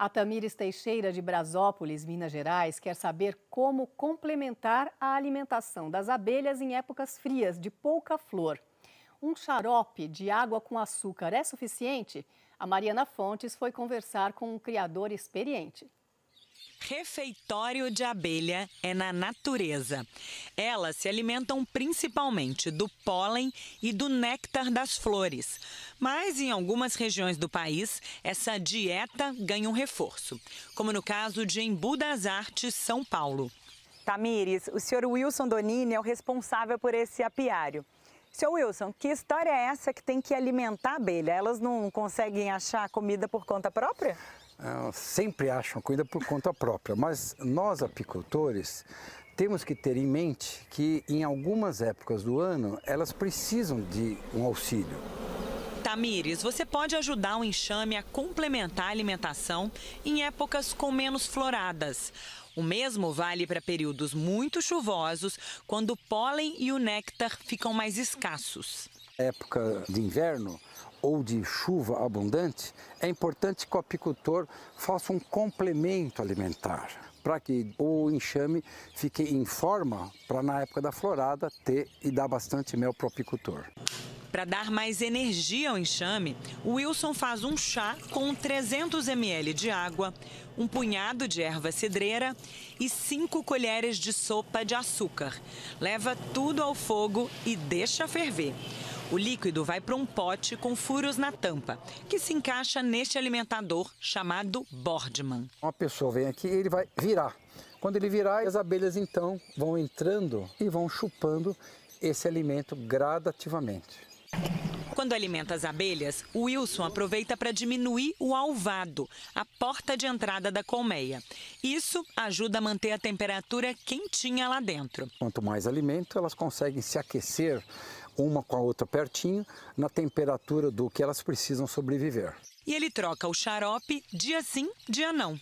A Tamires Teixeira, de Brasópolis, Minas Gerais, quer saber como complementar a alimentação das abelhas em épocas frias, de pouca flor. Um xarope de água com açúcar é suficiente? A Mariana Fontes foi conversar com um criador experiente. Refeitório de abelha é na natureza. Elas se alimentam principalmente do pólen e do néctar das flores. Mas em algumas regiões do país, essa dieta ganha um reforço, como no caso de Embu das Artes, São Paulo. Tamires, o senhor Wilson Donini é o responsável por esse apiário. Senhor Wilson, que história é essa que tem que alimentar a abelha? Elas não conseguem achar comida por conta própria? Ah, sempre acham comida por conta própria, mas nós apicultores temos que ter em mente que em algumas épocas do ano elas precisam de um auxílio. Tamires, você pode ajudar o enxame a complementar a alimentação em épocas com menos floradas. O mesmo vale para períodos muito chuvosos, quando o pólen e o néctar ficam mais escassos. Época de inverno, ou de chuva abundante, é importante que o apicultor faça um complemento alimentar para que o enxame fique em forma para na época da florada ter e dar bastante mel para o apicultor. Para dar mais energia ao enxame, o Wilson faz um chá com 300 ml de água, um punhado de erva cidreira e 5 colheres de sopa de açúcar. Leva tudo ao fogo e deixa ferver. O líquido vai para um pote com furos na tampa, que se encaixa neste alimentador chamado Bordeman. Uma pessoa vem aqui e ele vai virar. Quando ele virar, as abelhas então vão entrando e vão chupando esse alimento gradativamente. Quando alimenta as abelhas, o Wilson aproveita para diminuir o alvado, a porta de entrada da colmeia. Isso ajuda a manter a temperatura quentinha lá dentro. Quanto mais alimento, elas conseguem se aquecer uma com a outra pertinho, na temperatura do que elas precisam sobreviver. E ele troca o xarope dia sim, dia não.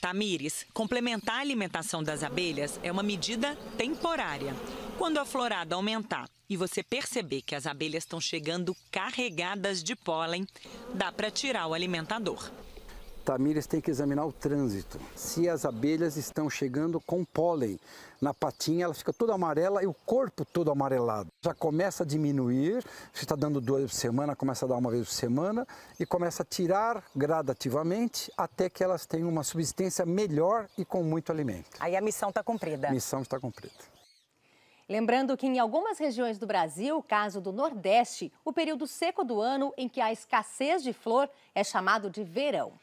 Tamires, complementar a alimentação das abelhas é uma medida temporária. Quando a florada aumentar e você perceber que as abelhas estão chegando carregadas de pólen, dá para tirar o alimentador. Tamires tem que examinar o trânsito. Se as abelhas estão chegando com pólen na patinha, ela fica toda amarela e o corpo todo amarelado. Já começa a diminuir, se está dando duas por semana, começa a dar uma vez por semana e começa a tirar gradativamente até que elas tenham uma subsistência melhor e com muito alimento. Aí a missão está cumprida. A missão está cumprida. Lembrando que em algumas regiões do Brasil, caso do Nordeste, o período seco do ano em que há escassez de flor é chamado de verão.